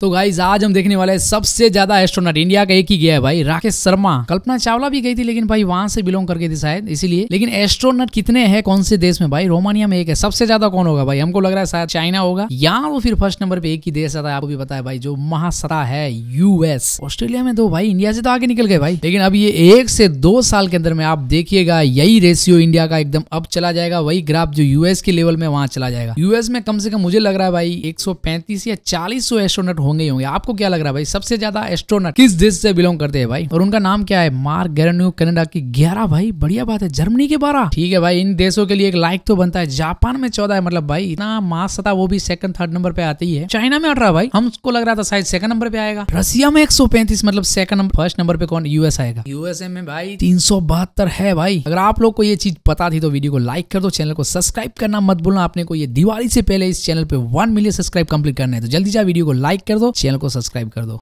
तो गाइज आज हम देखने वाले सबसे ज्यादा एस्ट्रोनॉट इंडिया का एक ही गया है भाई राकेश शर्मा कल्पना चावला भी गई थी लेकिन भाई वहां से बिलोंग करके थी शायद इसीलिए लेकिन एस्ट्रोनॉट कितने हैं कौन से देश में भाई रोमानिया में एक है सबसे ज्यादा कौन होगा भाई हमको लग रहा है शायद चाइना होगा या वो फिर फर्स्ट नंबर पे एक ही देश आता है आपको भी पता है भाई जो महासरा है यूएस ऑस्ट्रेलिया में तो भाई इंडिया से तो आगे निकल गए भाई लेकिन अब ये एक से दो साल के अंदर में आप देखिएगा यही रेशियो इंडिया का एकदम अब चला जाएगा वही ग्राफ जो यूएस के लेवल में वहां चला जाएगा यूएस में कम से कम मुझे लग रहा है भाई एक या चालीस सौ एस्ट्रोनट होंगे ही होंगे आपको क्या लग रहा है भाई सबसे ज्यादा एस्ट्रोनट किस देश से बिलोंग करते हैं भाई और उनका नाम क्या है मार्क गैरन्यू कनाडा की ग्यारह भाई बढ़िया बात है जर्मनी के बारह ठीक है भाई इन देशों के लिए एक लाइक तो बनता है जापान में चौदह है मतलब भाई इतना मास था वो भी सेकंड थर्ड नंबर पे आती है चाइना में अठारह भाई हमको लग रहा था शायद सेकंड नंबर पे आएगा रशिया में एक मतलब सेकंड नंबर फर्स्ट नंबर पे कौन यूएस आएगा यूएसए में भाई तीन है भाई अगर आप लोग को ये चीज पता थी तो वीडियो को लाइक कर दो चैनल को सब्सक्राइब करना मत भूलना आपने को ये दिवाली से पहले इस चैनल पे वन मिलियन सब्सक्राइब कंप्लीट करना है तो जल्दी जाए वीडियो को लाइक कर कर दो चैनल को सब्सक्राइब कर दो